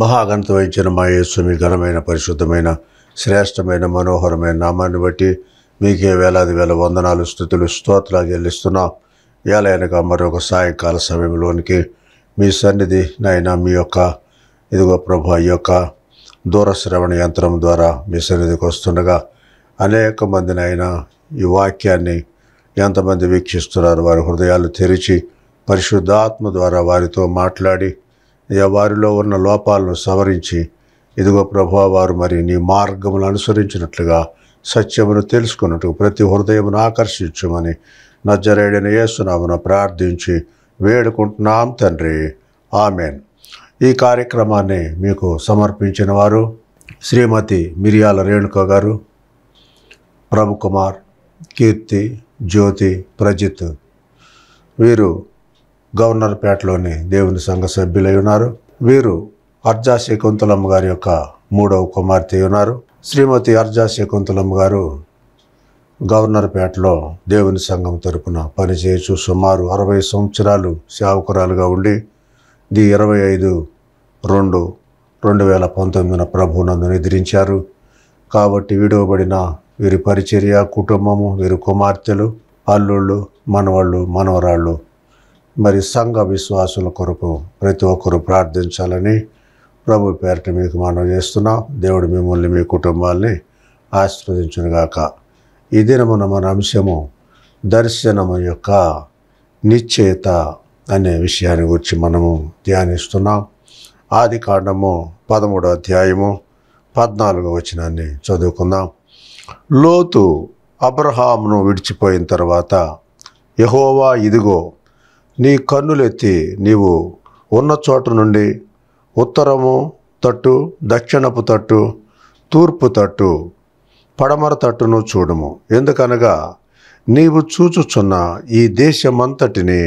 మహాగణత వహించిన మా మీ ఘనమైన పరిశుద్ధమైన శ్రేష్టమైన మనోహరమైన నామాన్ని బట్టి మీకే వేలాది వేల వందనాలు స్థుతులు స్తోత్రాలు చెల్లిస్తున్నాం ఏలైనగా మరొక సాయంకాల సమయంలోనికి మీ సన్నిధి నాయన మీ యొక్క ఇదిగో ప్రభు ఈ యొక్క దూరశ్రవణ యంత్రం ద్వారా మీ సన్నిధికి వస్తుండగా అనేక మందినైనా ఈ వాక్యాన్ని ఎంతమంది వీక్షిస్తున్నారు వారి హృదయాలు తెరిచి పరిశుద్ధాత్మ ద్వారా వారితో మాట్లాడి వారిలో ఉన్న లోపాలను సవరించి ఇదిగో ప్రభా వారు మరి నీ మార్గమును అనుసరించినట్లుగా సత్యమును తెలుసుకున్నట్టు ప్రతి హృదయమును ఆకర్షించమని నజ్జరేడైన యేసునామున ప్రార్థించి వేడుకుంటున్నాం తండ్రి ఆమెన్ ఈ కార్యక్రమాన్ని మీకు సమర్పించిన వారు శ్రీమతి మిరియాల రేణుక గారు ప్రభుకుమార్ కీర్తి జ్యోతి ప్రజిత్ వీరు గవర్నర్పేటలోని దేవుని సంఘ సభ్యులై ఉన్నారు వీరు అర్జా శకుంతలమ్మ గారి యొక్క మూడవ కుమార్తె ఉన్నారు శ్రీమతి అర్జా శకుంతలమ్మ గారు గవర్నర్పేటలో దేవుని సంఘం తరపున పనిచేయచ్చు సుమారు అరవై సంవత్సరాలు సేవకురాలుగా ఉండి ది ఇరవై ఐదు రెండు రెండు వేల పంతొమ్మిదిన ప్రభునందు నిద్రించారు కాబట్టి విడవబడిన వీరి పరిచర్య కుటుంబము వీరి కుమార్తెలు అల్లుళ్ళు మనవాళ్ళు మనవరాళ్ళు మరి సంఘ విశ్వాసుల కొరకు ప్రతి ఒక్కరు ప్రార్థించాలని ప్రభు పేరిట మీకు మనం చేస్తున్నాం దేవుడు మిమ్మల్ని మీ కుటుంబాల్ని ఆశీర్వదించునుగాక ఈ దినమున మన అంశము దర్శనము యొక్క నిశ్చేత అనే విషయాన్ని గురించి మనము ధ్యానిస్తున్నాం ఆది కాండము పదమూడో అధ్యాయము పద్నాలుగో వచనాన్ని చదువుకుందాం లోతు అబ్రహామును విడిచిపోయిన తర్వాత యహోవా ఇదిగో నీ కన్నులెత్తి నీవు ఉన్న చోట నుండి ఉత్తరము తట్టు దక్షిణపు తట్టు తూర్పు తట్టు పడమర తట్టును చూడము ఎందుకనగా నీవు చూచుచున్న ఈ దేశమంతటిని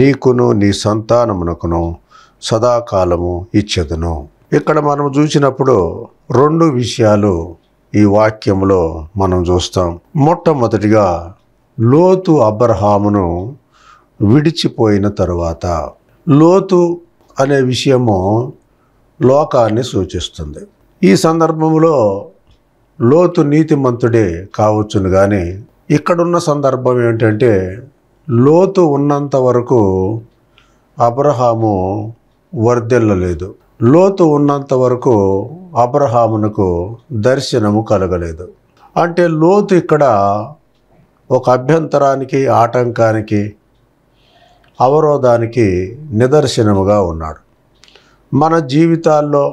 నీకును నీ సంతానమునకును సదాకాలము ఇచ్చేదను ఇక్కడ మనం చూసినప్పుడు రెండు విషయాలు ఈ వాక్యంలో మనం చూస్తాం మొట్టమొదటిగా లోతు అబ్రహామును విడిచిపోయిన తరువాత లోతు అనే విషయము లోకాన్ని సూచిస్తుంది ఈ సందర్భంలో లోతు నీతిమంతుడే కావచ్చును కానీ ఇక్కడున్న సందర్భం ఏంటంటే లోతు ఉన్నంత వరకు అబ్రహాము వర్ధిల్లలేదు లోతు ఉన్నంత వరకు అబ్రహామునకు దర్శనము కలగలేదు అంటే లోతు ఇక్కడ ఒక అభ్యంతరానికి ఆటంకానికి అవరోధానికి నిదర్శనముగా ఉన్నాడు మన జీవితాల్లో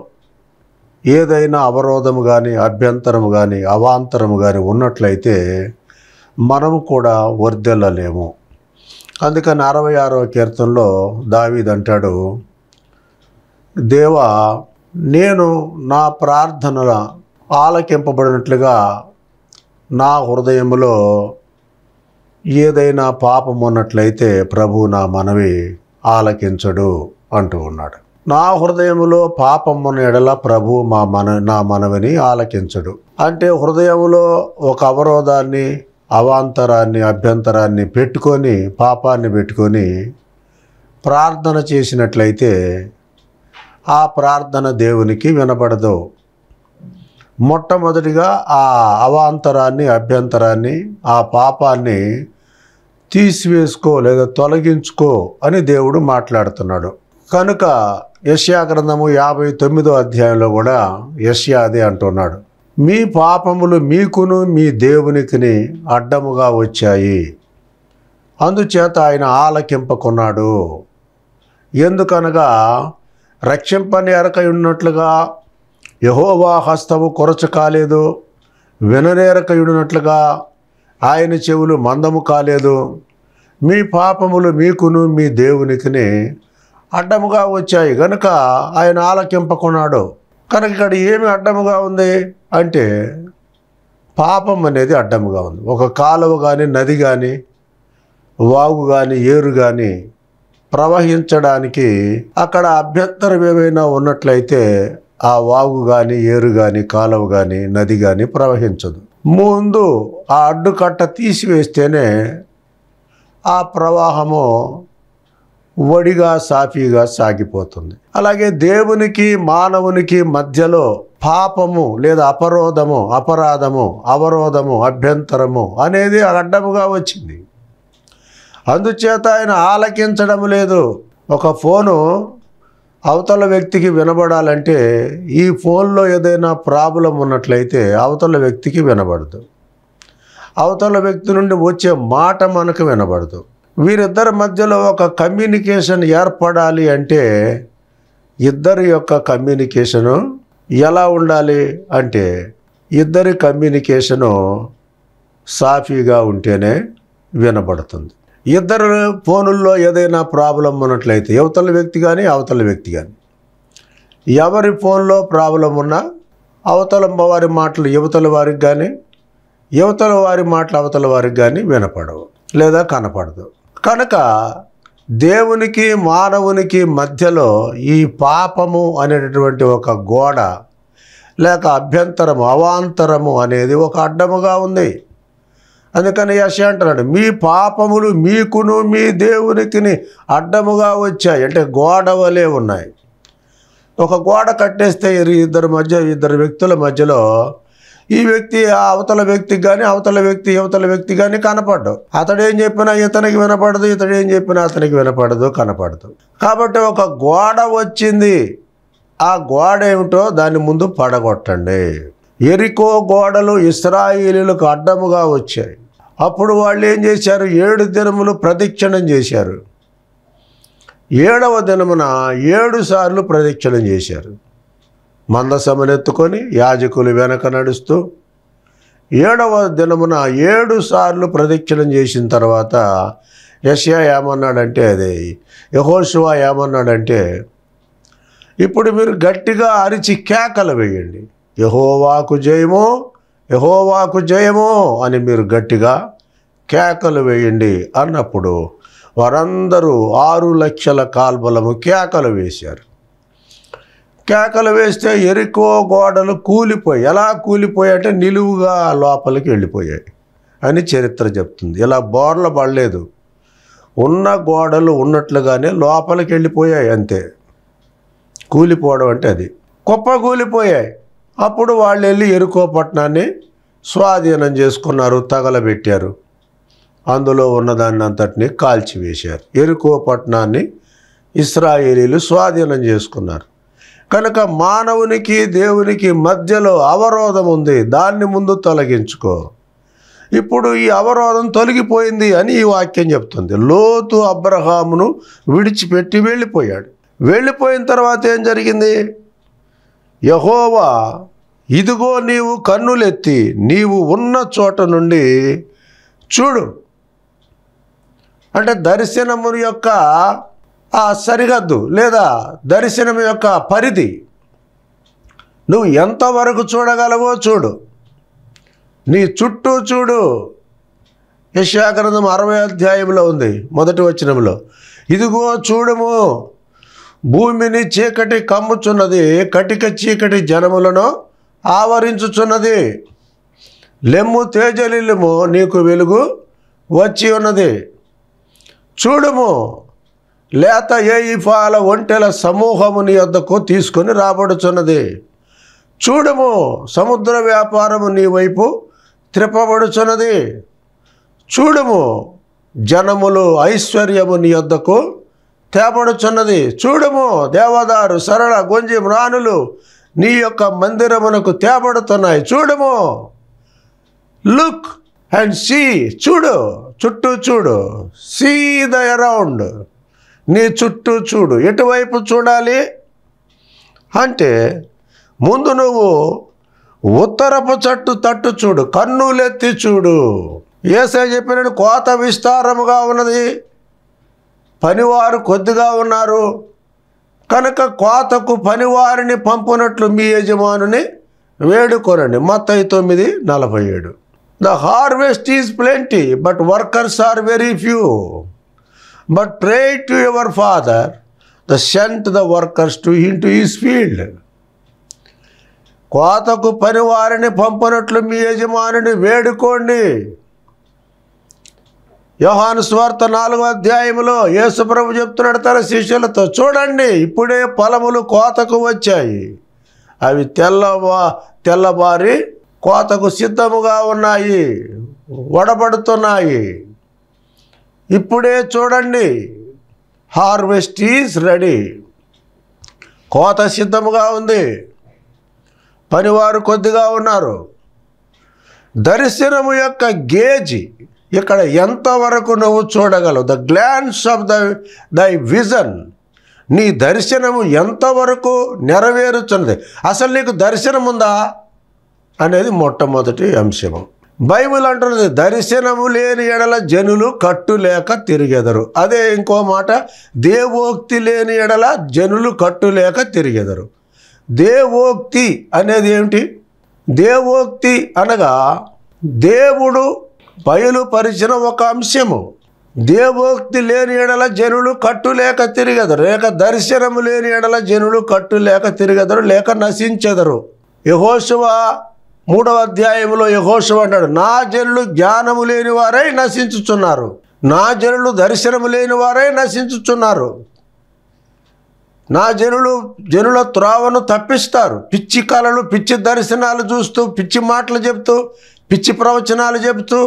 ఏదైనా అవరోధము కానీ అభ్యంతరము కానీ అవాంతరము కానీ ఉన్నట్లయితే మనము కూడా వర్దెల్లలేము అందుకని అరవై ఆరవ కీర్తనలో దావీదంటాడు దేవ నేను నా ప్రార్థనల ఆలకింపబడినట్లుగా నా హృదయంలో ఏదైనా పాపం ఉన్నట్లయితే ప్రభు నా మనవి ఆలకించడు అంటూ ఉన్నాడు నా హృదయంలో పాపం ఉన్న ఎడల ప్రభు మా మన నా మనవిని ఆలకించడు అంటే హృదయంలో ఒక అవరోధాన్ని అవాంతరాన్ని అభ్యంతరాన్ని పెట్టుకొని పాపాన్ని పెట్టుకొని ప్రార్థన చేసినట్లయితే ఆ ప్రార్థన దేవునికి వినబడదు మొట్టమొదటిగా ఆ అవాంతరాన్ని అభ్యంతరాన్ని ఆ పాపాన్ని తీసివేసుకో లేదా తొలగించుకో అని దేవుడు మాట్లాడుతున్నాడు కనుక యష్యా గ్రంథము యాభై తొమ్మిదో అధ్యాయంలో కూడా యష్యాది అంటున్నాడు మీ పాపములు మీకును మీ దేవునికిని అడ్డముగా వచ్చాయి అందుచేత ఆయన ఆలకింపకున్నాడు ఎందుకనగా రక్షింపని ఎరకై ఉన్నట్లుగా యహోవా హస్తము కొరచ కాలేదు విననేరకయుడునట్లుగా ఆయన చెవులు మందము కాలేదు మీ పాపములు మీకును మీ దేవునికిని అడ్డముగా వచ్చాయి గనుక ఆయన ఆలకింపకున్నాడు కనుక ఇక్కడ ఏమి అడ్డముగా ఉంది అంటే పాపం అనేది అడ్డముగా ఉంది ఒక కాలువ కానీ నది కానీ వాగు కానీ ఏరు కానీ ప్రవహించడానికి అక్కడ అభ్యంతరం ఏమైనా ఉన్నట్లయితే ఆ వాగు కానీ ఏరు కానీ కాలువ కానీ నది కానీ ప్రవహించదు ముందు ఆ అడ్డుకట్ట తీసివేస్తేనే ఆ ప్రవాహము వడిగా సాఫీగా సాగిపోతుంది అలాగే దేవునికి మానవునికి మధ్యలో పాపము లేదా అపరోధము అపరాధము అవరోధము అభ్యంతరము అనేది అడ్డముగా వచ్చింది అందుచేత ఆయన ఆలకించడం లేదు ఒక ఫోను అవతల వ్యక్తికి వినబడాలంటే ఈ ఫోన్లో ఏదైనా ప్రాబ్లం ఉన్నట్లయితే అవతల వ్యక్తికి వినబడదు అవతల వ్యక్తి నుండి వచ్చే మాట మనకు వినబడదు వీరిద్దరి మధ్యలో ఒక కమ్యూనికేషన్ ఏర్పడాలి అంటే ఇద్దరి యొక్క కమ్యూనికేషను ఎలా ఉండాలి అంటే ఇద్దరి కమ్యూనికేషను సాఫీగా ఉంటేనే వినబడుతుంది ఇద్దరు ఫోనుల్లో ఏదైనా ప్రాబ్లం ఉన్నట్లయితే యువతల వ్యక్తి కానీ అవతల వ్యక్తి కానీ ఎవరి ఫోన్లో ప్రాబ్లం ఉన్నా అవతల వారి మాటలు యువతల వారికి కానీ యువతల వారి మాటలు అవతల వారికి కానీ వినపడవు లేదా కనపడదు కనుక దేవునికి మానవునికి మధ్యలో ఈ పాపము అనేటటువంటి ఒక గోడ లేక అభ్యంతరము అవాంతరము అనేది ఒక అడ్డముగా ఉంది అందుకని యశ అంటున్నాడు మీ పాపములు మీకును మీ దేవునికిని అడ్డముగా వచ్చాయి అంటే గోడవలే ఉన్నాయి ఒక గోడ కట్టేస్తే ఇద్దరు మధ్య ఇద్దరు వ్యక్తుల మధ్యలో ఈ వ్యక్తి ఆ అవతల వ్యక్తికి కానీ అవతల వ్యక్తి అవతల వ్యక్తి కానీ కనపడ్డు అతడు ఏం చెప్పినా ఇతనికి వినపడదు ఇతడు ఏం చెప్పినా అతనికి వినపడదు కనపడదు కాబట్టి ఒక గోడ వచ్చింది ఆ గోడ ఏమిటో దాని ముందు పడగొట్టండి ఎరికో గోడలు ఇస్రాయిలీలకు అడ్డముగా వచ్చాయి అప్పుడు వాళ్ళు ఏం చేశారు ఏడు దినములు ప్రదక్షిణం చేశారు ఏడవ దినమున ఏడు సార్లు ప్రదక్షిణం చేశారు మందసమనెత్తుకొని యాజకులు వెనక నడుస్తూ ఏడవ దినమున ఏడు సార్లు ప్రదక్షిణం చేసిన తర్వాత యశ్యా ఏమన్నాడంటే అది యహోశివా ఏమన్నాడంటే ఇప్పుడు మీరు గట్టిగా అరిచి కేకలు వేయండి యహోవాకు జయమో యహోవాకు జయము అని మీరు గట్టిగా కేకలు వేయండి అన్నప్పుడు వారందరూ ఆరు లక్షల కాల్బలము కేకలు వేశారు కేకలు వేస్తే ఎరుకో గోడలు కూలిపోయి ఎలా కూలిపోయాయి అంటే నిలువుగా లోపలికి వెళ్ళిపోయాయి అని చరిత్ర చెప్తుంది ఇలా బోర్ల పడలేదు ఉన్న గోడలు ఉన్నట్లుగానే లోపలికి వెళ్ళిపోయాయి అంతే కూలిపోవడం అంటే అది కుప్ప కూలిపోయాయి అప్పుడు వాళ్ళు వెళ్ళి ఎరుకో పట్టణాన్ని స్వాధీనం చేసుకున్నారు తగలబెట్టారు అందులో ఉన్నదాన్ని అంతటిని కాల్చివేశారు ఎరుకో పట్టణాన్ని ఇస్రాయేలీలు స్వాధీనం చేసుకున్నారు కనుక మానవునికి దేవునికి మధ్యలో అవరోధం ఉంది దాన్ని ముందు తొలగించుకో ఇప్పుడు ఈ అవరోధం తొలగిపోయింది అని ఈ వాక్యం చెప్తుంది లోతు అబ్రహామును విడిచిపెట్టి వెళ్ళిపోయాడు వెళ్ళిపోయిన తర్వాత ఏం జరిగింది యహోవా ఇదిగో నీవు కన్నులెత్తి నీవు ఉన్న చోట నుండి చూడు అంటే దర్శనము యొక్క ఆ సరిహద్దు లేదా దర్శనం యొక్క పరిధి నువ్వు ఎంతవరకు చూడగలవో చూడు నీ చుట్టూ చూడు యశాగ్రంథం అరవై అధ్యాయంలో ఉంది మొదటి వచనంలో ఇదిగో చూడము భూమిని చీకటి కమ్ముచున్నది కటిక చీకటి జనములను ఆవరించుచున్నది లెమ్ము తేజలిల్లుము నీకు వెలుగు వచ్చి ఉన్నది చూడుము లేత ఇఫాల ఒంటెల సమూహముని వద్దకు తీసుకొని రాబడుచున్నది చూడుము సముద్ర వ్యాపారము నీ వైపు త్రిపబడుచున్నది చూడుము జనములు ఐశ్వర్యము నీ వద్దకు తేపడుచున్నది చూడుము దేవదారు సరళ గొంజి మ్రాణులు నీ యొక్క మందిరమునకు తేబడుతున్నాయి చూడము లుక్ అండ్ సీ చూడు చుట్టూ చూడు సీ ద అరౌండ్ నీ చుట్టూ చూడు ఎటువైపు చూడాలి అంటే ముందు నువ్వు ఉత్తరపు చట్టు తట్టు చూడు కన్నులెత్తి చూడు ఏసై చెప్పిన కోత విస్తారముగా ఉన్నది పనివారు కొద్దిగా ఉన్నారు కనుక కోతకు పనివారిని పంపునట్లు మీ యజమానుని వేడుకొనండి మత్తయి తొమ్మిది నలభై ఏడు the harvest is plenty but workers are very few but pray to your father the sent the workers to into his field కోతకు పనివారిని పంపునట్లు మీ యజమానుని వేడుకోండి యోహాను స్వార్థ నాలుగో అధ్యాయంలో యేసుప్రభు చెప్తున్నాడు తన శిష్యులతో చూడండి ఇప్పుడే పొలములు కోతకు వచ్చాయి అవి తెల్లవా తెల్లబారి కోతకు సిద్ధముగా ఉన్నాయి వడబడుతున్నాయి ఇప్పుడే చూడండి హార్వెస్ట్ ఈజ్ రెడీ కోత సిద్ధముగా ఉంది పనివారు కొద్దిగా ఉన్నారు దర్శనము యొక్క గేజి ఇక్కడ ఎంతవరకు నువ్వు చూడగలవు the glance of the thy vision నీ దర్శనము ఎంతవరకు నెరవేరుతున్నది అసలు నీకు దర్శనం ఉందా అనేది మొట్టమొదటి అంశము బైబిల్ అంటున్నది దర్శనము లేని ఎడల జనులు కట్టు లేక తిరిగెదరు అదే ఇంకో మాట దేవోక్తి లేని ఎడల జనులు కట్టు లేక తిరిగెదరు దేవోక్తి అనేది ఏమిటి దేవోక్తి అనగా దేవుడు బయలుపరిచిన ఒక అంశము దేవోక్తి లేని ఎడల జనులు కట్టులేక తిరిగెదరు లేక దర్శనము లేని ఎడల జనులు కట్టులేక తిరిగెదరు లేక నశించెదరు యహోశవ మూడవ అధ్యాయంలో యహోశవ అన్నాడు నా జనులు జ్ఞానము లేని వారై నశించుచున్నారు నా జనులు దర్శనము లేని వారై నశించుచున్నారు నా జనులు జనుల త్రోవను తప్పిస్తారు పిచ్చి కళలు పిచ్చి దర్శనాలు చూస్తూ పిచ్చి మాటలు చెప్తూ పిచ్చి ప్రవచనాలు చెబుతూ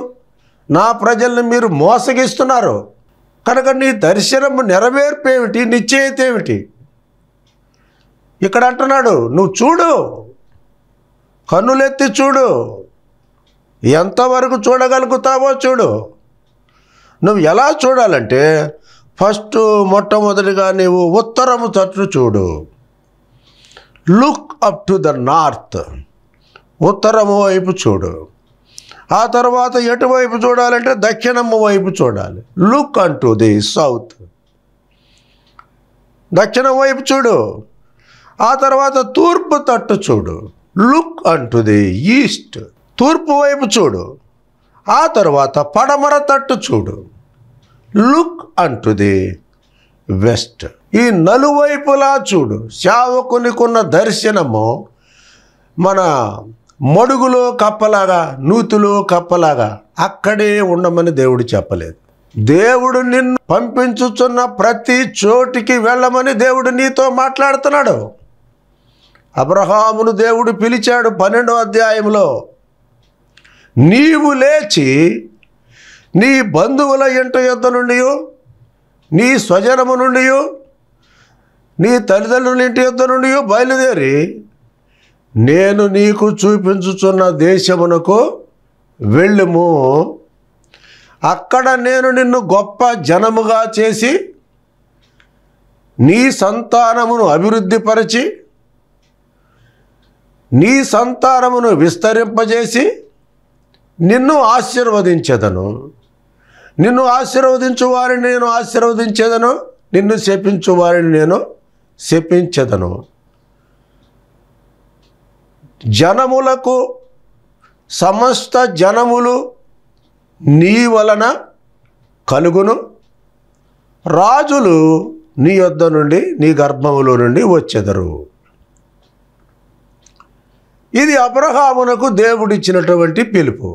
నా ప్రజల్ని మీరు మోసగిస్తున్నారు కనుక నీ దర్శనము నెరవేర్పేమిటి నిశ్చయిత ఏమిటి ఇక్కడ అంటున్నాడు నువ్వు చూడు కన్నులెత్తి చూడు ఎంతవరకు చూడగలుగుతావో చూడు నువ్వు ఎలా చూడాలంటే ఫస్ట్ మొట్టమొదటిగా నీవు ఉత్తరము తట్టు చూడు look up to the north ఉత్తరము వైపు చూడు ఆ తర్వాత ఎటువైపు చూడాలంటే దక్షిణము వైపు చూడాలి లుక్ అంటూ ది సౌత్ దక్షిణం వైపు చూడు ఆ తర్వాత తూర్పు తట్టు చూడు లుక్ అంటూ ది ఈస్ట్ తూర్పు వైపు చూడు ఆ తర్వాత పడమర తట్టు చూడు లుక్ అంటూ ది వెస్ట్ ఈ నలువైపులా చూడు శావకునికున్న దర్శనము మన మడుగులో కప్పలాగా నూతిలో కప్పలాగా అక్కడే ఉండమని దేవుడు చెప్పలేదు దేవుడు నిన్ను పంపించుచున్న ప్రతి చోటికి వెళ్ళమని దేవుడు నీతో మాట్లాడుతున్నాడు అబ్రహామును దేవుడు పిలిచాడు పన్నెండో అధ్యాయంలో నీవు లేచి నీ బంధువుల ఇంట యుద్ధ నుండి నీ స్వజనము నుండి నీ తల్లిదండ్రుల ఇంటి యుద్ధ నుండి బయలుదేరి నేను నీకు చూపించుచున్న దేశమునకు వెళ్ళుము అక్కడ నేను నిన్ను గొప్ప జనముగా చేసి నీ సంతానమును అభివృద్ధిపరిచి నీ సంతానమును విస్తరింపజేసి నిన్ను ఆశీర్వదించదను నిన్ను ఆశీర్వదించు వారిని నేను ఆశీర్వదించేదను నిన్ను శపించు వారిని నేను శపించదను జనములకు సమస్త జనములు నీ వలన కలుగును రాజులు నీ యొద్ద నుండి నీ గర్భములో నుండి వచ్చెదరు ఇది అబ్రహామునకు దేవుడిచ్చినటువంటి పిలుపు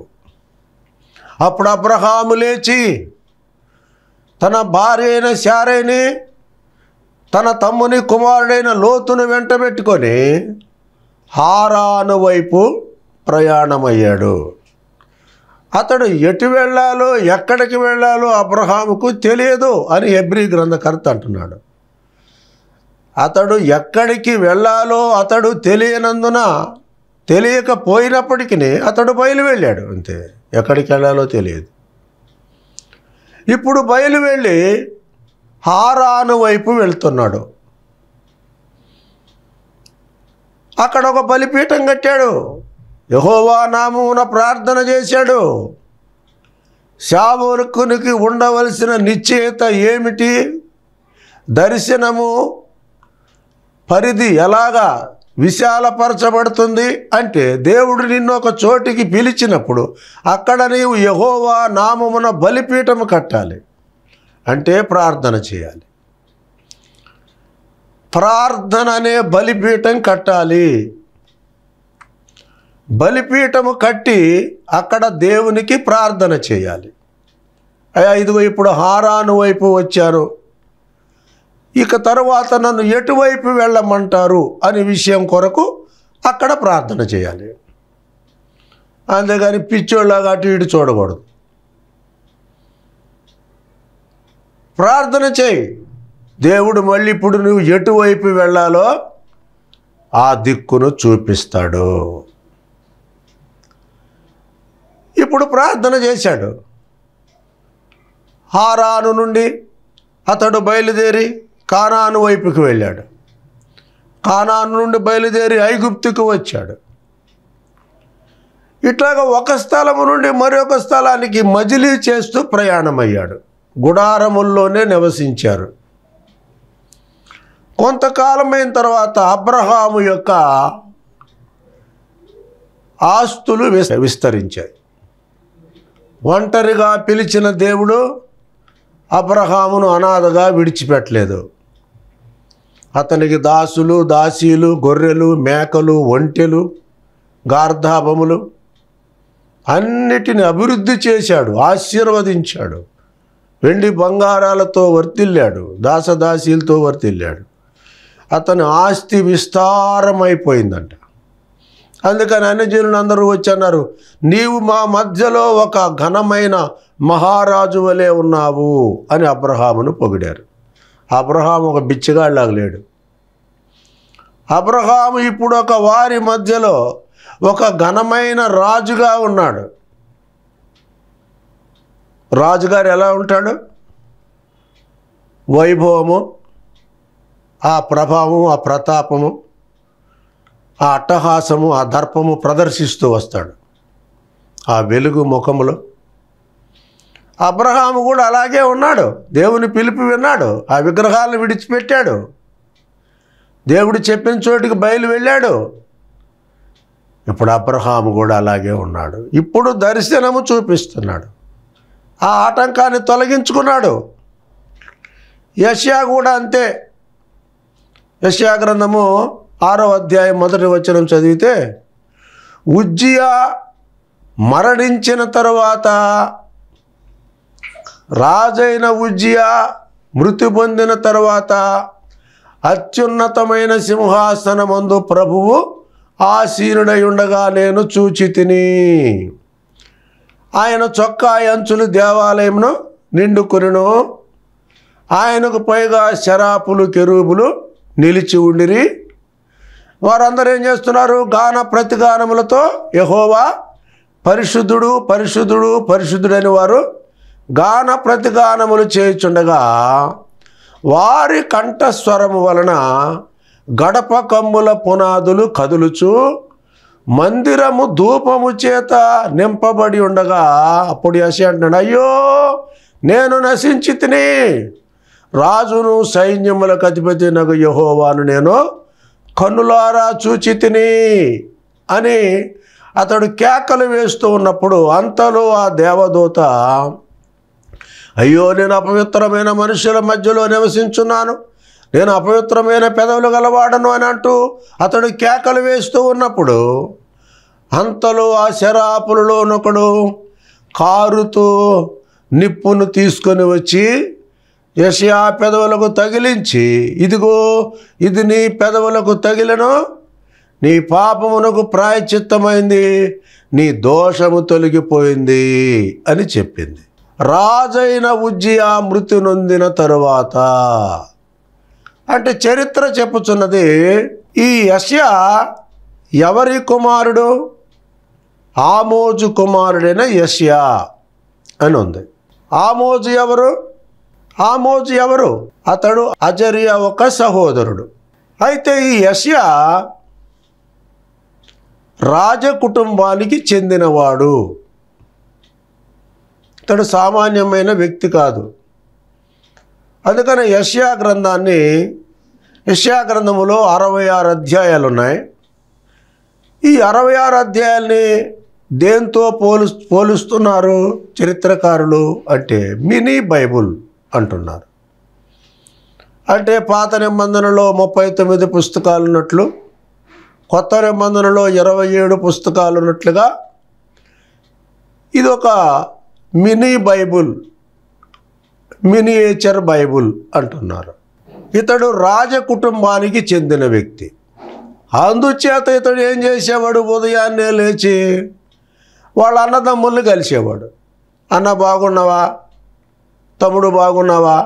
అప్పుడు అబ్రహాము లేచి తన భార్య అయిన శారైని తన తమ్ముని కుమారుడైన లోతును వెంటబెట్టుకొని హారాను వైపు ప్రయాణమయ్యాడు అతడు ఎటు వెళ్ళాలో ఎక్కడికి వెళ్ళాలో అబ్రహాముకు తెలియదు అని ఎబ్రి గ్రంథకర్త అంటున్నాడు అతడు ఎక్కడికి వెళ్ళాలో అతడు తెలియనందున తెలియకపోయినప్పటికీ అతడు బయలు వెళ్ళాడు అంతే ఎక్కడికి వెళ్ళాలో తెలియదు ఇప్పుడు బయలు వెళ్ళి హారాను వైపు వెళ్తున్నాడు అక్కడ ఒక బలిపీఠం కట్టాడు యహోవా నామమున ప్రార్థన చేశాడు శావరుకునికి ఉండవలసిన నిశ్చయత ఏమిటి దర్శనము పరిధి ఎలాగా విశాలపరచబడుతుంది అంటే దేవుడు నిన్ను ఒక చోటికి పిలిచినప్పుడు అక్కడ నీవు యహోవా నామమున బలిపీఠము కట్టాలి అంటే ప్రార్థన చేయాలి ప్రార్థన అనే బలిపీఠం కట్టాలి బలిపీఠము కట్టి అక్కడ దేవునికి ప్రార్థన చేయాలి అయ్యా ఇదిగో ఇప్పుడు హారాను వైపు వచ్చారు ఇక తరువాత నన్ను ఎటువైపు వెళ్ళమంటారు అనే విషయం కొరకు అక్కడ ప్రార్థన చేయాలి అంతేగాని పిచ్చోళ్ళగా అటు ఇటు చూడకూడదు ప్రార్థన చేయి దేవుడు మళ్ళీ ఇప్పుడు నువ్వు ఎటువైపు వెళ్ళాలో ఆ దిక్కును చూపిస్తాడు ఇప్పుడు ప్రార్థన చేశాడు హారాను నుండి అతడు బయలుదేరి కానాను వైపుకి వెళ్ళాడు కానాను నుండి బయలుదేరి ఐగుప్తుకు వచ్చాడు ఇట్లాగ ఒక స్థలము నుండి మరొక స్థలానికి మజిలీ చేస్తూ ప్రయాణమయ్యాడు గుడారముల్లోనే నివసించారు కొంతకాలమైన తర్వాత అబ్రహాము యొక్క ఆస్తులు విస్తరించాయి ఒంటరిగా పిలిచిన దేవుడు అబ్రహామును అనాథగా విడిచిపెట్టలేదు అతనికి దాసులు దాసీలు గొర్రెలు మేకలు ఒంటెలు గార్ధాపములు అన్నిటిని అభివృద్ధి చేశాడు ఆశీర్వదించాడు వెండి బంగారాలతో వర్తిల్లాడు దాసదాసీలతో వర్తిల్లాడు అతని ఆస్తి విస్తారమైపోయిందంట అందుకని అన్యజనులు అందరూ వచ్చి అన్నారు నీవు మా మధ్యలో ఒక ఘనమైన మహారాజు వలె ఉన్నావు అని అబ్రహామును పొగిడారు అబ్రహాం ఒక బిచ్చగాళ్ళలాగా లాగలేడు అబ్రహాము ఇప్పుడు ఒక వారి మధ్యలో ఒక ఘనమైన రాజుగా ఉన్నాడు రాజుగారు ఎలా ఉంటాడు వైభవము ఆ ప్రభావం ఆ ప్రతాపము ఆ అట్టహాసము ఆ దర్పము ప్రదర్శిస్తూ వస్తాడు ఆ వెలుగు ముఖములో అబ్రహాము కూడా అలాగే ఉన్నాడు దేవుని పిలిపి విన్నాడు ఆ విగ్రహాలను విడిచిపెట్టాడు దేవుడు చెప్పిన చోటికి బయలు వెళ్ళాడు ఇప్పుడు అబ్రహాము కూడా అలాగే ఉన్నాడు ఇప్పుడు దర్శనము చూపిస్తున్నాడు ఆ ఆటంకాన్ని తొలగించుకున్నాడు యష్యా కూడా అంతే గ్రంథము ఆరో అధ్యాయం మొదటి వచనం చదివితే ఉజ్జియా మరణించిన తరువాత రాజైన ఉజ్జియా మృతి పొందిన తరువాత అత్యున్నతమైన సింహాసనమందు ప్రభువు ఆసీనుడై ఉండగా నేను చూచి తిని ఆయన చొక్కా అంచులు దేవాలయమును నిండుకొనిను ఆయనకు పైగా శరాపులు కెరూబులు నిలిచి ఉండిరి వారందరూ ఏం చేస్తున్నారు గాన ప్రతిగానములతో యహోవా పరిశుద్ధుడు పరిశుద్ధుడు పరిశుద్ధుడని వారు గాన ప్రతిగానములు చేయుచుండగా వారి కంఠస్వరము వలన గడప కమ్ముల పునాదులు కదులుచు మందిరము ధూపము చేత నింపబడి ఉండగా అప్పుడు యశ అంటున్నాడు అయ్యో నేను నశించి తిని రాజును సైన్యములకు అధిపతి నాకు యహోవాను నేను కన్నులారా చూచి తిని అని అతడు కేకలు వేస్తూ ఉన్నప్పుడు అంతలో ఆ దేవదూత అయ్యో నేను అపవిత్రమైన మనుషుల మధ్యలో నివసించున్నాను నేను అపవిత్రమైన పెదవులు గలవాడను అని అంటూ అతడు కేకలు వేస్తూ ఉన్నప్పుడు అంతలో ఆ శరాపులలో ఒకడు కారుతో నిప్పును తీసుకొని వచ్చి యషయా పెదవులకు తగిలించి ఇదిగో ఇది నీ పెదవులకు తగిలను నీ పాపమునకు ప్రాయచిత్తమైంది నీ దోషము తొలగిపోయింది అని చెప్పింది రాజైన ఉజ్జియా మృతి నొందిన తరువాత అంటే చరిత్ర చెప్పుచున్నది ఈ యష్యా ఎవరి కుమారుడు ఆమోజు కుమారుడైన యష్యా అని ఉంది ఆమోజు ఎవరు ఆమోజ్ ఎవరు అతడు అజరియా ఒక సహోదరుడు అయితే ఈ యష్యా రాజకుటుంబానికి చెందినవాడు అతడు సామాన్యమైన వ్యక్తి కాదు అందుకని యష్యా గ్రంథాన్ని యష్యా గ్రంథములో అరవై ఆరు అధ్యాయాలు ఉన్నాయి ఈ అరవై ఆరు అధ్యాయాల్ని దేంతో పోలు పోలుస్తున్నారు చరిత్రకారులు అంటే మినీ బైబుల్ అంటున్నారు అంటే పాత నిబంధనలో ముప్పై తొమ్మిది పుస్తకాలు ఉన్నట్లు కొత్త నిబంధనలో ఇరవై ఏడు పుస్తకాలు ఉన్నట్లుగా ఇది ఒక మినీ బైబుల్ మినియేచర్ బైబుల్ అంటున్నారు ఇతడు రాజ కుటుంబానికి చెందిన వ్యక్తి అందుచేత ఇతడు ఏం చేసేవాడు ఉదయాన్నే లేచి వాళ్ళ అన్నదమ్ముల్ని కలిసేవాడు అన్న బాగున్నావా తమ్ముడు బాగున్నావా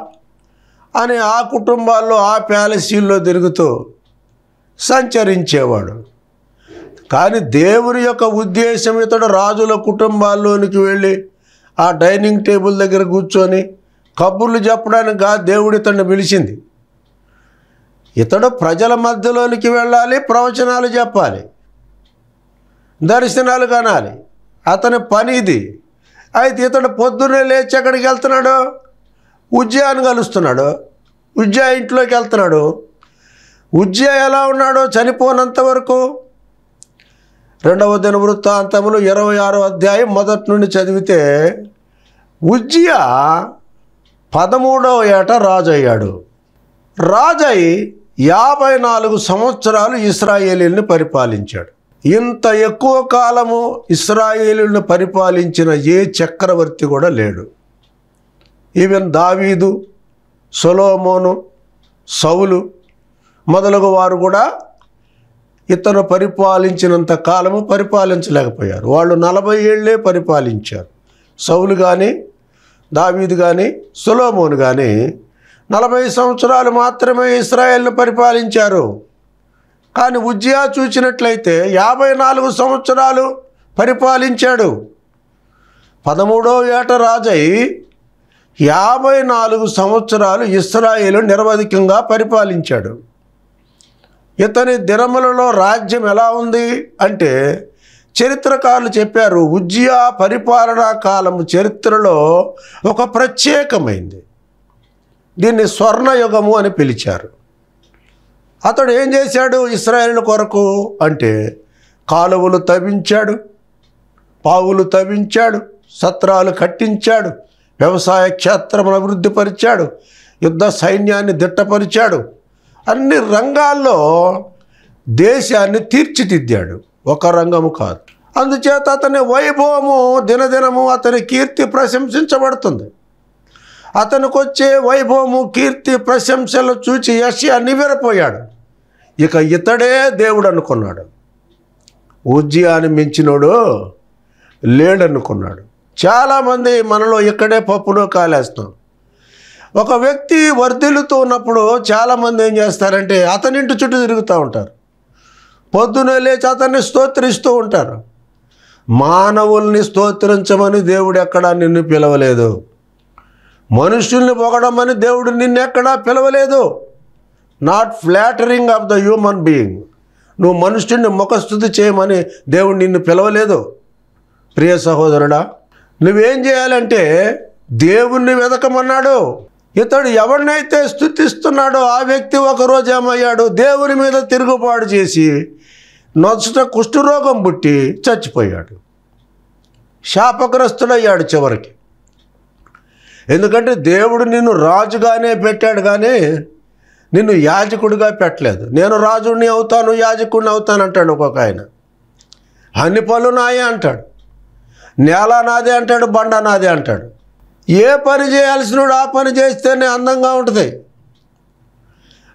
అని ఆ కుటుంబాల్లో ఆ ప్యాలెసీల్లో తిరుగుతూ సంచరించేవాడు కానీ దేవుని యొక్క ఉద్దేశం ఇతడు రాజుల కుటుంబాల్లోనికి వెళ్ళి ఆ డైనింగ్ టేబుల్ దగ్గర కూర్చొని కబుర్లు చెప్పడానికి దేవుడు ఇతన్ని పిలిచింది ఇతడు ప్రజల మధ్యలోనికి వెళ్ళాలి ప్రవచనాలు చెప్పాలి దర్శనాలు కనాలి అతని పని ఇది అయితే ఇతడు పొద్దున్నే లేచి ఎక్కడికి వెళ్తున్నాడు ఉజ్జయాన్ని కలుస్తున్నాడు ఉజ్జయ ఇంట్లోకి వెళ్తున్నాడు ఉజ్జయ ఎలా ఉన్నాడో చనిపోనంత వరకు రెండవ దిన వృత్తాంతములు ఇరవై ఆరో అధ్యాయం మొదటి నుండి చదివితే ఉజ్జయ పదమూడవ ఏట రాజు అయ్యాడు యాభై నాలుగు సంవత్సరాలు ఇస్రాయేలీని పరిపాలించాడు ఇంత ఎక్కువ కాలము ఇస్రాయేలీలను పరిపాలించిన ఏ చక్రవర్తి కూడా లేడు ఈవెన్ దావీదు సొలోమోను సౌలు మొదలగు వారు కూడా ఇతను పరిపాలించినంత కాలము పరిపాలించలేకపోయారు వాళ్ళు నలభై ఏళ్లే పరిపాలించారు సౌలు కానీ దావీదు కానీ సులోమోను కానీ నలభై సంవత్సరాలు మాత్రమే ఇస్రాయేల్ను పరిపాలించారు కానీ ఉజ్జియా చూసినట్లయితే యాభై నాలుగు సంవత్సరాలు పరిపాలించాడు పదమూడో ఏట రాజై యాభై నాలుగు సంవత్సరాలు ఇస్రాయేల్ నిరవధికంగా పరిపాలించాడు ఇతని దినములలో రాజ్యం ఎలా ఉంది అంటే చరిత్రకారులు చెప్పారు ఉజ్జియా పరిపాలనా కాలం చరిత్రలో ఒక ప్రత్యేకమైంది దీన్ని స్వర్ణయుగము అని పిలిచారు అతడు ఏం చేశాడు ఇస్రాయేల్ కొరకు అంటే కాలువలు తవ్వించాడు పావులు తవ్వించాడు సత్రాలు కట్టించాడు వ్యవసాయ అభివృద్ధి అభివృద్ధిపరిచాడు యుద్ధ సైన్యాన్ని దిట్టపరిచాడు అన్ని రంగాల్లో దేశాన్ని తీర్చిదిద్దాడు ఒక రంగము కాదు అందుచేత అతని వైభవము దినదినము అతని కీర్తి ప్రశంసించబడుతుంది అతనికి వచ్చే వైభవము కీర్తి ప్రశంసలు చూచి యష్యా నివ్వెరపోయాడు ఇక ఇతడే దేవుడు అనుకున్నాడు ఉజ్జయాన్ని మించినోడు లేడనుకున్నాడు చాలామంది మనలో ఇక్కడే పప్పులో కాలేస్తాం ఒక వ్యక్తి వర్ధిల్లుతూ ఉన్నప్పుడు చాలామంది ఏం చేస్తారంటే అతనింటి చుట్టూ తిరుగుతూ ఉంటారు పొద్దున లేచి అతన్ని స్తోత్రిస్తూ ఉంటారు మానవుల్ని స్తోత్రించమని దేవుడు ఎక్కడా నిన్ను పిలవలేదు మనుషుల్ని పొగడమని దేవుడు ఎక్కడా పిలవలేదు not flattering of the human being నువ్వు మనుషుల్ని ముఖస్థుతి చేయమని దేవుడు నిన్ను పిలవలేదు ప్రియ సహోదరుడా నువ్వేం చేయాలంటే దేవుణ్ణి వెదకమన్నాడు ఇతడు ఎవరినైతే స్థుతిస్తున్నాడో ఆ వ్యక్తి ఒకరోజు ఏమయ్యాడు దేవుని మీద తిరుగుబాటు చేసి నొచ్చట కుష్ఠరోగం పుట్టి చచ్చిపోయాడు శాపగ్రస్తుడయ్యాడు చివరికి ఎందుకంటే దేవుడు నిన్ను రాజుగానే పెట్టాడు కానీ నిన్ను యాజకుడిగా పెట్టలేదు నేను రాజుని అవుతాను యాజకుడిని అవుతాను అంటాడు ఒక్కొక్క ఆయన అన్ని పనులు నాయే అంటాడు నేల నాదే అంటాడు బండ నాదే అంటాడు ఏ పని చేయాల్సినోడు ఆ పని చేస్తేనే అందంగా ఉంటుంది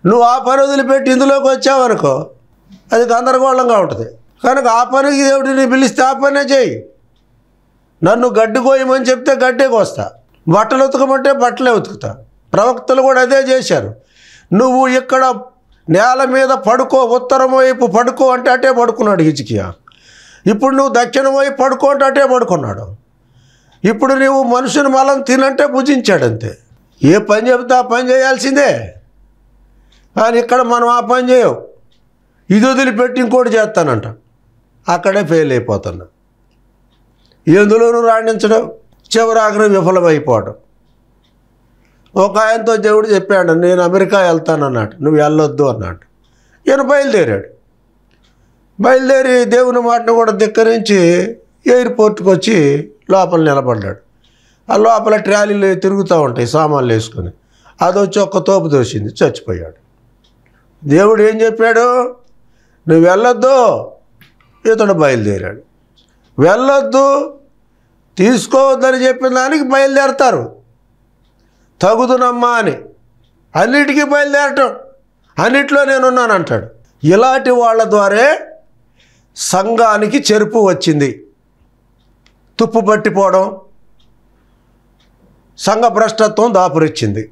నువ్వు ఆ పని వదిలిపెట్టి ఇందులోకి వచ్చావనుకో అది గందరగోళంగా ఉంటుంది కనుక ఆ పనికి దేవుడిని పిలిస్తే ఆ పనే చేయి నన్ను గడ్డి కోయమని చెప్తే గడ్డే కోస్తా బట్టలు ఉతకమంటే బట్టలే ఉతుకుతా ప్రవక్తలు కూడా అదే చేశారు నువ్వు ఇక్కడ నేల మీద పడుకో ఉత్తరం వైపు పడుకో అంటే అటే పడుకున్నాడు హిజ్కియా ఇప్పుడు నువ్వు దక్షిణం పోయి పడుకోంటే పడుకున్నాడు ఇప్పుడు నువ్వు మనుషుని మలం తినంటే భుజించాడంతే ఏ పని చెబితే ఆ పని చేయాల్సిందే కానీ ఇక్కడ మనం ఆ పని చేయవు ఇది వదిలిపెట్టి ఇంకోటి చేస్తానంట అక్కడే ఫెయిల్ అయిపోతున్నా ఎందులోనూ రాణించడం చివరాగ్ర విఫలమైపోవడం ఒక ఆయనతో దేవుడు చెప్పాడు నేను అమెరికా వెళ్తానన్నాడు నువ్వు వెళ్ళొద్దు అన్నాడు ఈయన బయలుదేరాడు బయలుదేరి దేవుని మాటను కూడా ధిక్కరించి ఎయిర్పోర్ట్కి వచ్చి లోపల నిలబడ్డాడు ఆ లోపల ట్రాలీలు తిరుగుతూ ఉంటాయి సామాన్లు వేసుకొని అది వచ్చి ఒక్క తోపు తోసింది చచ్చిపోయాడు దేవుడు ఏం చెప్పాడు నువ్వు వెళ్ళొద్దు ఇతడు బయలుదేరాడు వెళ్ళొద్దు తీసుకోవద్దని చెప్పిన దానికి బయలుదేరతారు తగుదునమ్మా అని అన్నిటికీ బయలుదేరటం అన్నిట్లో అంటాడు ఇలాంటి వాళ్ళ ద్వారే సంఘానికి చెరుపు వచ్చింది తుప్పు పట్టిపోవడం సంఘ భ్రష్టత్వం దాపురిచ్చింది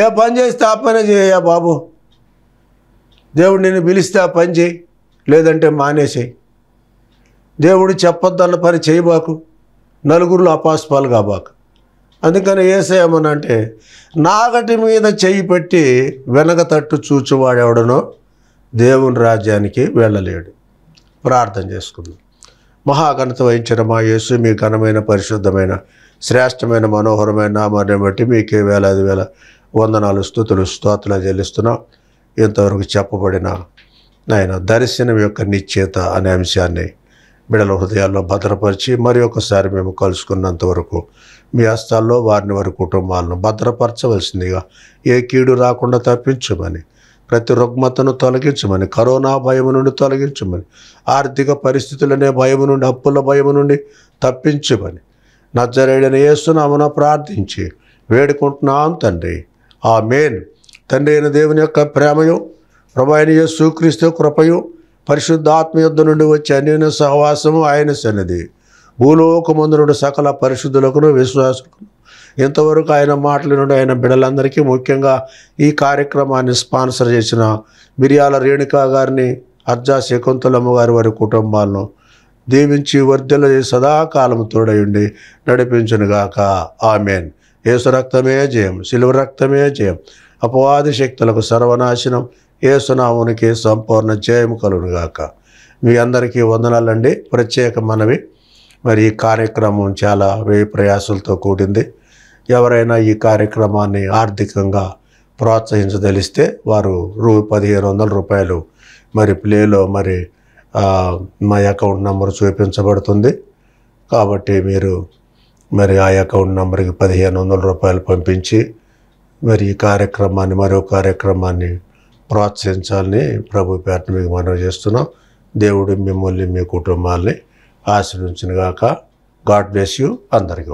ఏ పని చేస్తే ఆ పని చేయ బాబు దేవుడు నిన్ను పిలిస్తే ఆ పని చేయి లేదంటే మానేసేయి దేవుడు చెప్పొద్దన్న పని చేయబాకు నలుగురులో అపాస్పాలు కాబాకు అందుకని ఏసేయమనంటే నాగటి మీద చేయి పెట్టి వెనక తట్టు చూచువాడెవడనో దేవుని రాజ్యానికి వెళ్ళలేడు ప్రార్థన చేసుకుందాం మహాఘనత వహించిన మా యేసు మీ ఘనమైన పరిశుద్ధమైన శ్రేష్టమైన మనోహరమైన నామాన్ని బట్టి మీకే వేలాది వేల వందనాలు స్థుతులు స్తోత్రాలు చెల్లిస్తున్నాం ఇంతవరకు చెప్పబడిన నాయన దర్శనం యొక్క నిశ్చేత అనే అంశాన్ని బిడల హృదయాల్లో భద్రపరిచి మరి ఒకసారి మేము కలుసుకున్నంత వరకు మీ హస్తాల్లో వారిని వారి కుటుంబాలను భద్రపరచవలసిందిగా ఏ కీడు రాకుండా తప్పించమని ప్రతి రుగ్మతను తొలగించమని కరోనా భయం నుండి తొలగించమని ఆర్థిక పరిస్థితులనే భయం నుండి అప్పుల భయం నుండి తప్పించమని నచ్చరేడని ఏసునామన ప్రార్థించి వేడుకుంటున్నాం తండ్రి ఆ మేన్ తండ్రి అయిన దేవుని యొక్క ప్రేమయు ప్రభాయన సూక్రీస్తు కృపయు పరిశుద్ధాత్మ యుద్ధ నుండి వచ్చే అన్యోన్య సహవాసము ఆయన సన్నది భూలోకమందు నుండి సకల పరిశుద్ధులకు విశ్వాసులకు ఇంతవరకు ఆయన మాటలు నుండి ఆయన బిడ్డలందరికీ ముఖ్యంగా ఈ కార్యక్రమాన్ని స్పాన్సర్ చేసిన మిరియాల రేణుకా గారిని అర్జా శకుంతలమ్మ గారి వారి కుటుంబాలను దీవించి వర్ధల సదాకాలం తోడయుండి నడిపించను గాక ఆమెన్ ఏసు రక్తమే జయం సిలువ రక్తమే జయం అపవాది శక్తులకు సర్వనాశనం ఏసునామునికి సంపూర్ణ జయం కలుగునుగాక మీ అందరికీ వందనాలండి ప్రత్యేక మనవి మరి ఈ కార్యక్రమం చాలా వ్యయ ప్రయాసాలతో కూడింది ఎవరైనా ఈ కార్యక్రమాన్ని ఆర్థికంగా ప్రోత్సహించదలిస్తే వారు రూ పదిహేను వందల రూపాయలు మరి ప్లేలో మరి మా అకౌంట్ నెంబర్ చూపించబడుతుంది కాబట్టి మీరు మరి ఆ అకౌంట్ నెంబర్కి పదిహేను వందల రూపాయలు పంపించి మరి ఈ కార్యక్రమాన్ని మరో కార్యక్రమాన్ని ప్రోత్సహించాలని ప్రభు పేట మీకు మనవి చేస్తున్నాం దేవుడు మిమ్మల్ని మీ కుటుంబాల్ని గాక గాడ్ బ్లెస్ యూ అందరికీ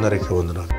अंदर की वंदना